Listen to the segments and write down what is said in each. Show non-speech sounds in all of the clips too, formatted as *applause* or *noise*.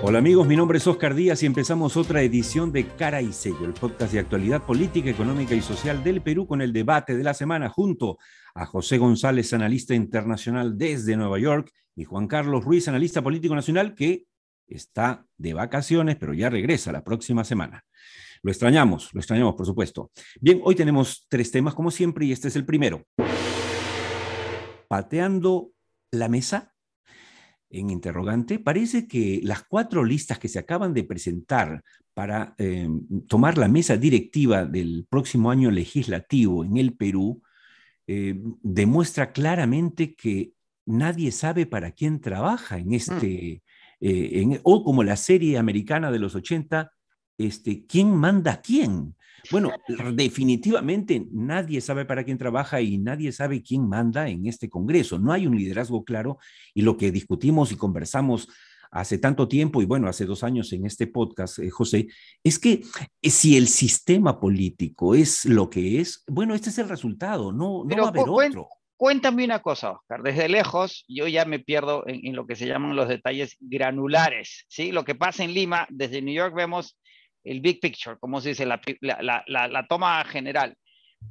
Hola amigos, mi nombre es Oscar Díaz y empezamos otra edición de Cara y Sello, el podcast de actualidad política, económica y social del Perú con el debate de la semana junto a José González, analista internacional desde Nueva York, y Juan Carlos Ruiz, analista político nacional, que está de vacaciones, pero ya regresa la próxima semana. Lo extrañamos, lo extrañamos, por supuesto. Bien, hoy tenemos tres temas como siempre y este es el primero. Pateando la mesa en interrogante, parece que las cuatro listas que se acaban de presentar para eh, tomar la mesa directiva del próximo año legislativo en el Perú eh, demuestra claramente que nadie sabe para quién trabaja en mm. este, eh, o como la serie americana de los 80, este, quién manda a quién. Bueno, definitivamente nadie sabe para quién trabaja y nadie sabe quién manda en este Congreso. No hay un liderazgo claro y lo que discutimos y conversamos hace tanto tiempo y bueno, hace dos años en este podcast, eh, José, es que eh, si el sistema político es lo que es, bueno, este es el resultado, no, no va a haber otro. Cuéntame una cosa, Oscar, desde lejos yo ya me pierdo en, en, lo que se llaman los detalles granulares, ¿sí? Lo que pasa en Lima, desde New York vemos el big picture, como se dice, la, toma general.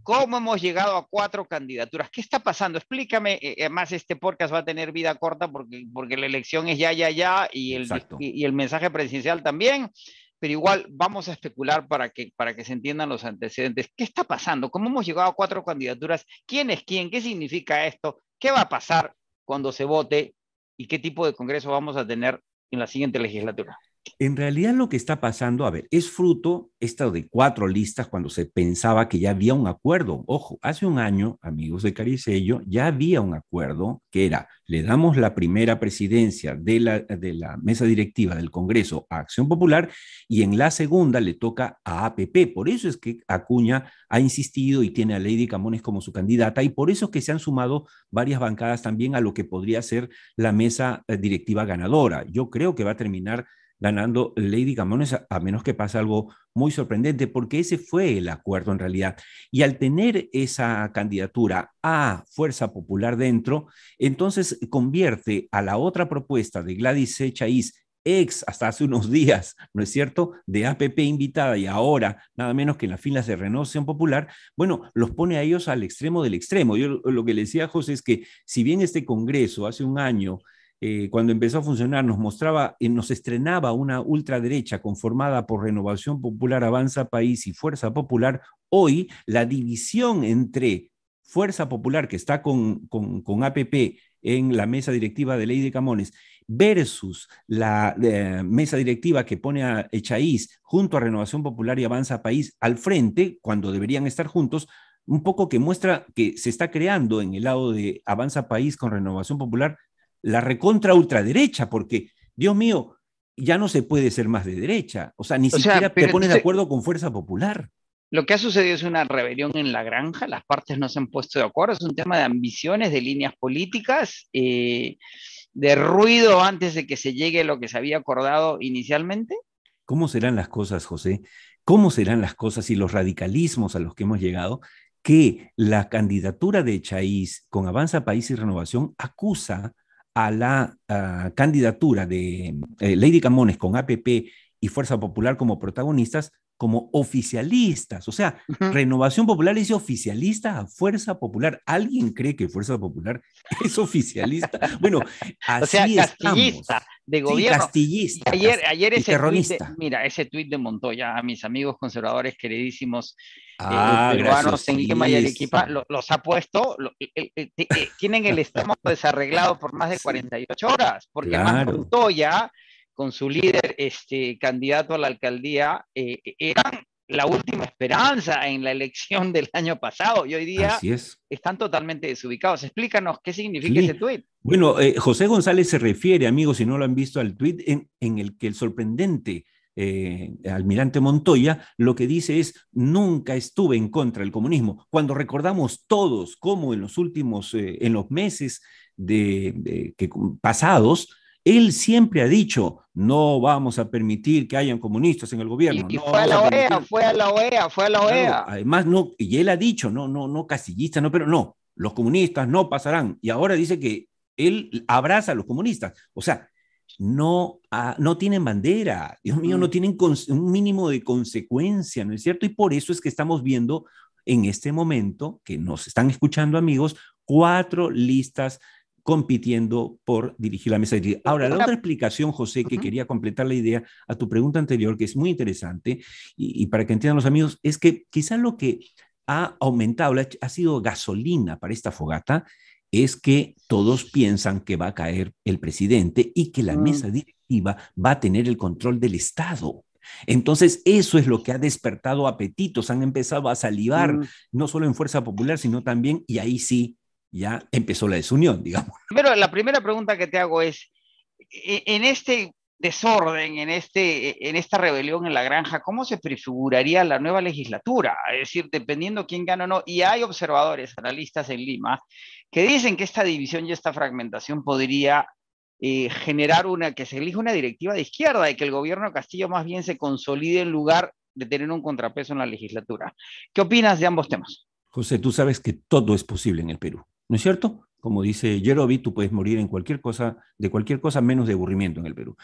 ¿Cómo hemos llegado a cuatro candidaturas? ¿Qué está pasando? Explícame, además eh, eh, este podcast va a tener vida corta porque, porque la elección es ya, ya, ya y el, el mensaje presidencial también, pero igual vamos a especular para que, para que se entiendan los antecedentes. ¿Qué está pasando? ¿Cómo hemos llegado a cuatro candidaturas? ¿Quién es quién? ¿Qué significa esto? ¿Qué va a pasar cuando se vote? ¿Y qué tipo de Congreso vamos a tener en la siguiente legislatura? en realidad lo que está pasando, a ver, es fruto esto de cuatro listas cuando se pensaba que ya había un acuerdo. Ojo, hace un año, amigos de Caricello, ya había un acuerdo que era, le damos la primera presidencia de la, de la mesa directiva del Congreso a Acción Popular y en la segunda le toca a APP. Por eso es que Acuña ha insistido y tiene a Lady Camones como su candidata y por eso es que se han sumado varias bancadas también a lo que podría ser la mesa eh, directiva ganadora. Yo creo que va a terminar ganando Lady Camones a, menos que pase algo muy sorprendente, porque ese fue el acuerdo en realidad. Y al tener esa candidatura a Fuerza Popular dentro, entonces convierte a la otra propuesta de Gladys Echaíz ex hasta hace unos *laughs* días, ¿no es cierto?, de APP invitada y ahora nada menos que en las filas de Renovación Popular, bueno, los pone a ellos al extremo del extremo. Yo lo que le decía a José es que si bien este Congreso hace un año eh, cuando empezó a funcionar, nos mostraba, y eh, nos estrenaba una ultraderecha conformada por Renovación Popular, Avanza País y Fuerza Popular, hoy la división entre Fuerza Popular, que está con, con, APP en la mesa directiva de Ley de Camones, versus la eh, mesa directiva que pone a Echaíz junto a Renovación Popular y Avanza País al frente, cuando deberían estar juntos, un poco que muestra que se está creando en el lado de Avanza País con Renovación Popular la recontra ultraderecha, porque, Dios mío, ya no se puede ser más de derecha. O sea, ni siquiera te pones de acuerdo con Fuerza Popular. Lo que ha sucedido es una rebelión en la granja, las partes no se han puesto de acuerdo, es un tema de ambiciones, de líneas políticas, eh, de ruido antes de que se llegue lo que se había acordado inicialmente. ¿Cómo serán las cosas, José? ¿Cómo serán las cosas y los radicalismos a los que hemos llegado? Que la candidatura de Chaís con Avanza País y Renovación acusa a la candidatura de eh, Lady Camones con APP y Fuerza Popular como protagonistas, como oficialistas. O sea, Renovación Popular es oficialista a Fuerza Popular. ¿Alguien cree que Fuerza Popular *laughs* es oficialista? bueno, *laughs* así o castillista de gobierno. castillista. ayer, ayer ese terrorista. mira, ese tuit de Montoya a mis amigos conservadores queridísimos eh, ah, peruanos en Lima y Arequipa los ha puesto, eh, eh, tienen el *laughs* estómago desarreglado por más de 48 horas, porque Montoya con su líder este, candidato a la alcaldía, eh, eran la última esperanza en la elección *laughs* del año pasado y hoy día están totalmente desubicados. Explícanos qué significa ese tuit. Bueno, eh, José González se refiere, amigos, si no lo han visto, al tuit en, el que el sorprendente eh, almirante Montoya lo que dice es, nunca estuve en contra del comunismo. Cuando recordamos todos cómo en los últimos, en los meses de, pasados, él siempre ha dicho, no vamos a permitir que hayan comunistas en el gobierno. Y, fue, a la OEA, fue a la OEA, fue a la OEA. además, no, y él ha dicho, no, no, no, castillistas no, pero no, los comunistas no pasarán. Y ahora dice que él abraza a los comunistas. O sea, no, no tienen bandera, Dios mío, no mm. tienen un mínimo de consecuencia, ¿no es cierto? Y por eso es que estamos viendo en este momento, que nos están escuchando amigos, cuatro listas compitiendo por dirigir la mesa directiva. Ahora, la otra explicación, José, que quería completar la idea a tu pregunta anterior, que es muy interesante, y, para que entiendan los amigos, es que quizás lo que ha aumentado, ha sido gasolina para esta fogata, es que todos piensan que va a caer el presidente y que la mm. mesa directiva va a tener el control del Estado. Entonces, eso es lo que ha despertado apetitos, han empezado a salivar, mm. no solo en Fuerza Popular, sino también, y ahí sí, ya empezó la desunión, digamos. Pero la primera pregunta que te hago es, e, en este desorden, en, este, en esta rebelión en la granja, ¿cómo se prefiguraría la nueva legislatura? Es decir, dependiendo quién gana o no, y hay observadores, analistas en Lima, que dicen que esta división y esta fragmentación podría eh, generar una, que se elija una directiva de izquierda y que el gobierno Castillo más bien se consolide en lugar de tener un contrapeso en la legislatura. ¿Qué opinas de ambos temas? José, tú sabes que todo es posible en el Perú. ¿no es cierto? Como dice Jerobi, tú puedes morir en cualquier cosa, de cualquier cosa menos de aburrimiento en el Perú.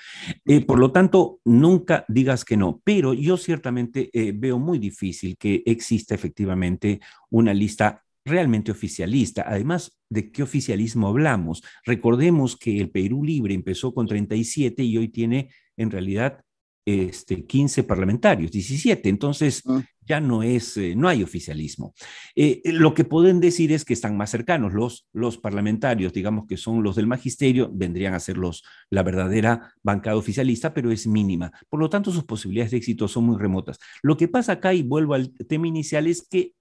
Eh, por lo tanto, nunca digas que no, pero yo ciertamente eh, veo muy difícil que exista efectivamente una lista realmente oficialista. Además, ¿de qué oficialismo hablamos? Recordemos que el Perú Libre empezó con 37 y hoy tiene en realidad este, 15 parlamentarios, 17. Entonces ah. ya no es, eh, no hay oficialismo. Eh, eh, lo que pueden decir es que están más cercanos los, los parlamentarios, digamos que son los del magisterio, vendrían a ser los, la verdadera bancada oficialista, pero es mínima. Por lo tanto, sus posibilidades de éxito son muy remotas. Lo que pasa acá, y vuelvo al tema inicial, es que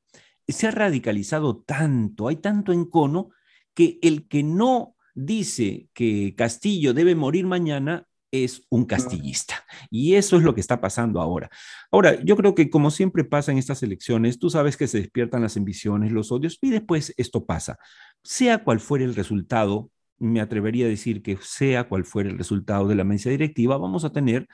se ha radicalizado tanto, hay tanto encono, que el que no dice que Castillo debe morir mañana es un castillista. Y eso es lo que está pasando ahora. Ahora, yo creo que como siempre pasa en estas elecciones, tú sabes que se despiertan las ambiciones, los odios, y después esto pasa. Sea cual fuera el resultado, me atrevería a decir que sea cual fuera el resultado de la mesa directiva, vamos a tener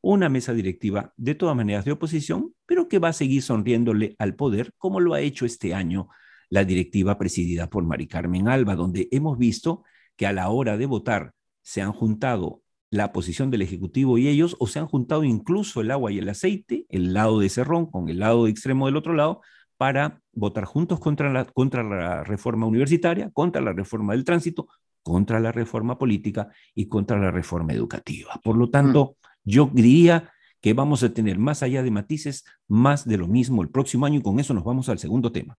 una mesa directiva de todas maneras de oposición, pero que va a seguir sonriéndole al poder como lo ha hecho este año la directiva presidida por Mari Carmen Alba, donde hemos visto que a la hora de votar se han juntado la posición del Ejecutivo y ellos, o se han juntado incluso el agua y el aceite, el lado de Cerrón con el lado extremo del otro lado, para votar juntos contra la, contra la reforma universitaria, contra la reforma del tránsito, contra la reforma política y contra la reforma educativa. Por lo tanto, mm. yo diría que vamos a tener más allá de matices, más de lo mismo el próximo año y con eso nos vamos al segundo tema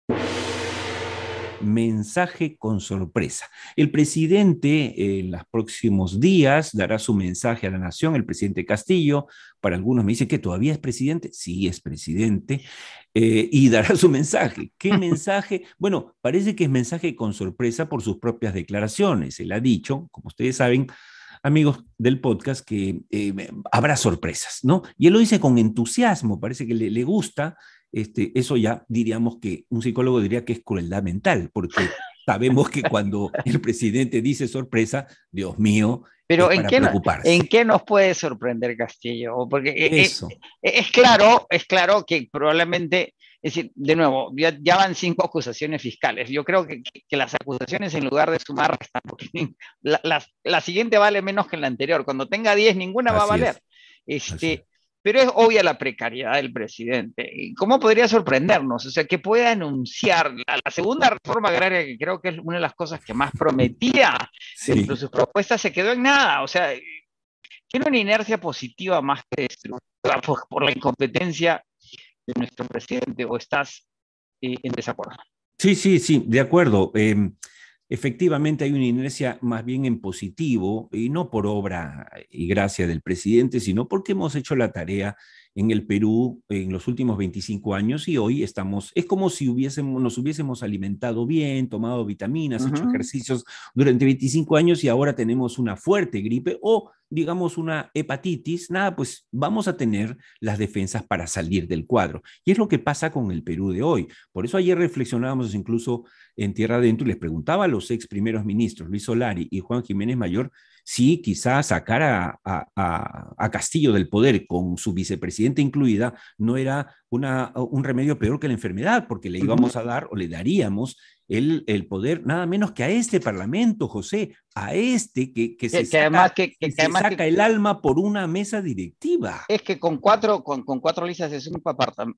mensaje con sorpresa. El presidente eh, en los próximos días dará su mensaje a la nación, el presidente Castillo, para algunos me dicen que todavía es presidente, sí es presidente, eh, y dará su mensaje. ¿Qué *laughs* mensaje? Bueno, parece que es mensaje con sorpresa por sus propias declaraciones. Él ha dicho, como ustedes saben, amigos del podcast, que eh, habrá sorpresas, ¿no? Y él lo dice con entusiasmo, parece que le, le gusta este, eso ya diríamos que un psicólogo diría que es crueldad mental, porque sabemos que cuando el presidente dice sorpresa, Dios mío, pero ¿en qué, ¿en qué nos puede sorprender Castillo? Porque eh, eh, eh, Es, claro, es claro que probablemente, es de nuevo, ya, van cinco acusaciones fiscales. Yo creo que, las acusaciones en lugar de sumar, la, la, siguiente vale menos que la anterior. Cuando tenga diez, ninguna va a valer. Este, pero es obvia la precariedad del presidente. ¿Cómo podría sorprendernos? O sea, que pueda anunciar la, segunda reforma agraria, que creo que es una de las cosas que más prometía, pero sus propuestas se quedó en nada. O sea, tiene una inercia positiva más que destructiva por, la incompetencia de nuestro presidente, o estás eh, en desacuerdo. Sí, sí, sí, de acuerdo. Eh, efectivamente hay una inercia más bien en positivo, y no por obra y gracia del presidente, sino porque hemos hecho la tarea en el Perú en los últimos 25 años y hoy estamos, es como si hubiésemos, nos hubiésemos alimentado bien, tomado vitaminas, hecho ejercicios durante 25 años y ahora tenemos una fuerte gripe o digamos, una hepatitis, nada, pues vamos a tener las defensas para salir del cuadro. Y es lo que pasa con el Perú de hoy. Por eso ayer reflexionábamos incluso en Tierra Adentro y les preguntaba a los ex primeros ministros, Luis Solari y Juan Jiménez Mayor, si quizás sacar a, Castillo del poder con su vicepresidente incluida no era una, un remedio peor que la enfermedad, porque le íbamos a dar o le daríamos el, poder nada menos que a este Parlamento, José, a este que, se saca, que, el alma por una mesa directiva. Es que con cuatro, con, cuatro listas es un,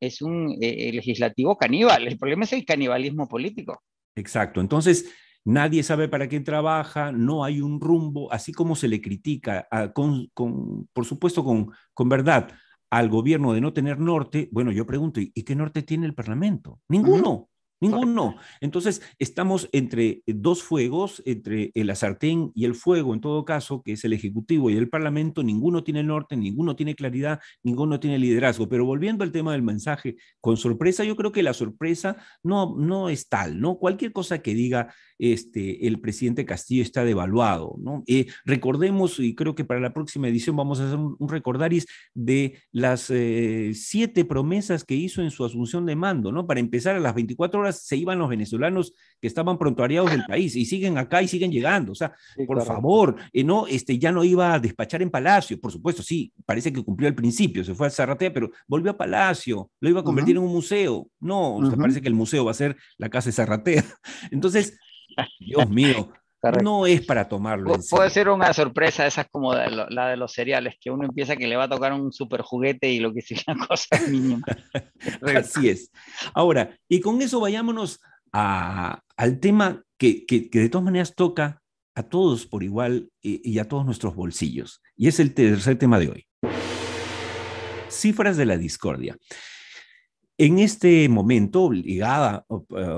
es un eh, eh, legislativo caníbal. El problema es el canibalismo político. Exacto. Entonces, nadie sabe para quién trabaja, no hay un rumbo, así como se le critica, con, con, por supuesto con, con verdad, al gobierno de no tener norte, bueno, yo pregunto, ¿y qué norte tiene el Parlamento? Ninguno. Ninguno. Entonces, estamos entre dos fuegos, entre el sartén y el fuego, en todo caso, que es el Ejecutivo y el Parlamento. Ninguno tiene norte, ninguno tiene claridad, ninguno tiene liderazgo. Pero volviendo al tema del mensaje, con sorpresa, yo creo que la sorpresa no, no es tal, ¿no? Cualquier cosa que diga este, el presidente Castillo está devaluado, ¿no? Eh, recordemos, y creo que para la próxima edición vamos a hacer un, recordaris de las eh, siete promesas que hizo en su asunción de mando, ¿no? Para empezar a las 24 horas se iban los venezolanos que estaban prontuariados del país y siguen acá y siguen llegando. O sea, por favor, eh, no, este, ya no iba a despachar en Palacio, por supuesto, sí, parece que cumplió el principio, se fue a Zarratea, pero volvió a Palacio, lo iba a convertir en un museo. No, o parece que el museo va a ser la casa de Zarratea. *laughs* Entonces, Dios mío, no es para tomarlo. puede ser una sorpresa, esa es como la de los cereales, que uno empieza que le va a tocar un super juguete y lo que sea *laughs* cosa *laughs* Así es. Ahora, y con eso vayámonos al tema que, de todas maneras toca a todos por igual y a todos nuestros bolsillos. Y es el tercer tema de hoy. Cifras de la discordia. En este momento, obligada, eh,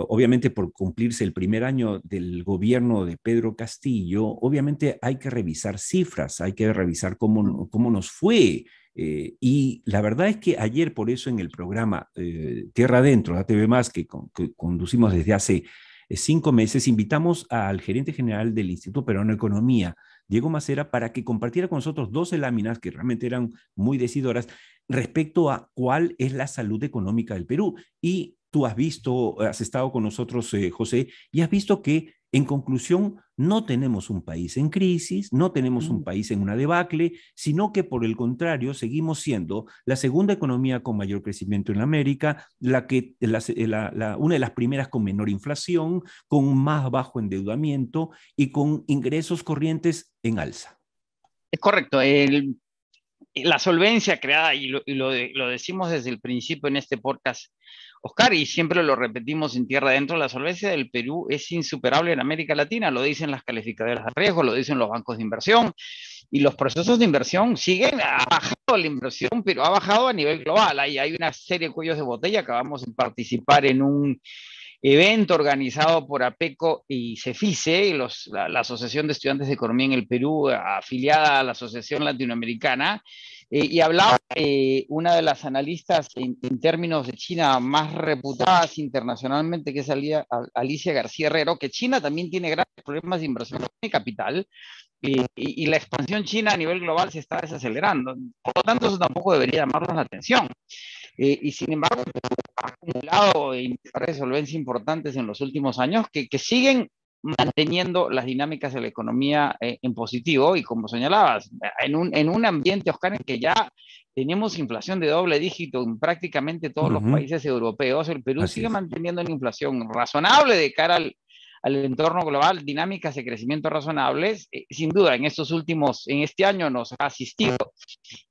obviamente por cumplirse el primer año del gobierno de Pedro Castillo, obviamente hay que revisar cifras, hay que revisar cómo, cómo nos fue. Eh, y la verdad es que ayer, por eso en el programa eh, Tierra Adentro, la TV Más, que, conducimos desde hace cinco meses, invitamos al gerente general del Instituto Peruano de Economía, Diego Macera, para que compartiera con nosotros 12 láminas que realmente eran muy decidoras respecto a cuál es la salud económica del Perú. Y tú has visto, has estado con nosotros, eh, José, y has visto que en conclusión, no tenemos un país en crisis, no tenemos un mm. país en una debacle, sino que por el contrario, seguimos siendo la segunda economía con mayor crecimiento en América, la que, una de las primeras con menor inflación, con más bajo endeudamiento y con ingresos corrientes en alza. Es correcto. El la solvencia creada, y, lo, decimos desde el principio en este podcast, Oscar, y siempre lo repetimos en tierra adentro, la solvencia del Perú es insuperable en América Latina, lo dicen las calificadoras de riesgo, lo dicen los bancos de inversión, y los procesos de inversión siguen, ha bajado la inversión, pero ha bajado a nivel global, hay, hay una serie de cuellos de botella, acabamos de participar en un evento organizado por APECO y CEFICE, los, la, Asociación de Estudiantes de Economía en el Perú, afiliada a la Asociación Latinoamericana, eh, y hablaba eh, una de las analistas en, términos de China más reputadas internacionalmente, que es Alicia García Herrero, que China también tiene grandes problemas de inversión y capital, eh, y, y, la expansión china a nivel global se está desacelerando. Por lo tanto, eso tampoco debería llamarnos la atención. Eh, y sin embargo ha acumulado solvencia importantes en los últimos años que, siguen manteniendo las dinámicas de la economía eh, en positivo y como señalabas, en un, en un ambiente, Oscar, en que ya tenemos inflación de doble dígito en prácticamente todos los países europeos, el Perú sigue manteniendo una inflación razonable de cara al, al entorno global, dinámicas de crecimiento razonables, eh, sin duda en estos últimos, en este año nos ha asistido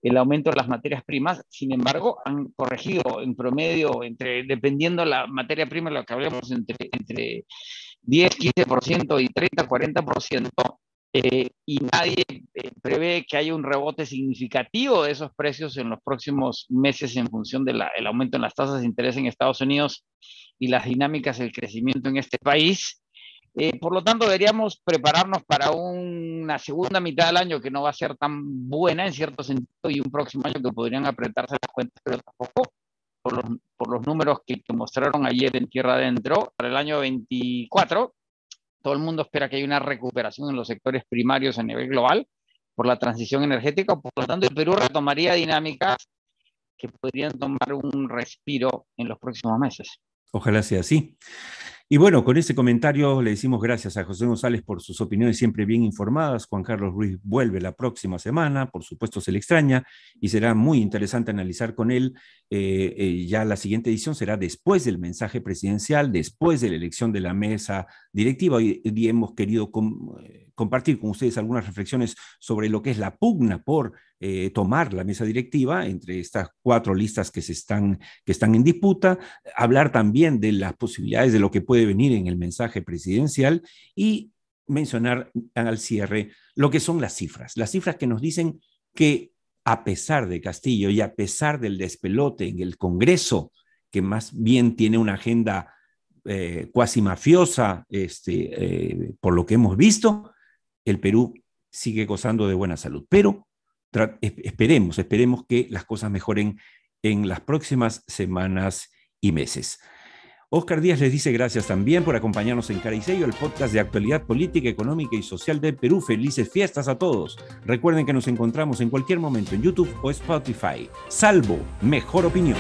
el aumento de las materias primas, sin embargo han corregido en promedio, entre, dependiendo la materia prima, lo que hablamos entre, 10, 15% y 30, 40%. Eh, y nadie eh, prevé que haya un rebote significativo de esos precios en los próximos meses en función del aumento en las tasas de interés en Estados Unidos y las dinámicas del crecimiento en este país. Eh, por lo tanto, deberíamos prepararnos para una segunda mitad del año que no va a ser tan buena en cierto sentido y un próximo año que podrían apretarse las cuentas, pero tampoco por los, por los números que, que, mostraron ayer en Tierra Adentro. Para el año 24, todo el mundo espera que haya una recuperación en los sectores primarios a nivel global por la transición energética, por lo tanto, el Perú retomaría dinámicas que podrían tomar un respiro en los próximos meses. Ojalá sea así. Y bueno, con este comentario le decimos gracias a José González por sus opiniones siempre bien informadas. Juan Carlos Ruiz vuelve la próxima semana, por supuesto se le extraña y será muy interesante analizar con él. Eh, eh, ya la siguiente edición será después del mensaje presidencial, después de la elección de la mesa directiva y, eh, hemos querido compartir con ustedes algunas reflexiones sobre lo que es la pugna por eh, tomar la mesa directiva entre estas cuatro listas que, se están, que están en disputa, hablar también de las posibilidades de lo que puede venir en el mensaje presidencial y mencionar al cierre lo que son las cifras, las cifras que nos dicen que a pesar de Castillo y a pesar del despelote en el Congreso, que más bien tiene una agenda eh, cuasi mafiosa, este, eh, por lo que hemos visto, el Perú sigue gozando de buena salud. Pero esperemos, esperemos que las cosas mejoren en las próximas semanas y meses. Oscar Díaz les dice gracias también por acompañarnos en Cara el podcast de actualidad política, económica y social del Perú. Felices fiestas a todos. Recuerden que nos encontramos en cualquier momento en YouTube o Spotify, salvo mejor opinión.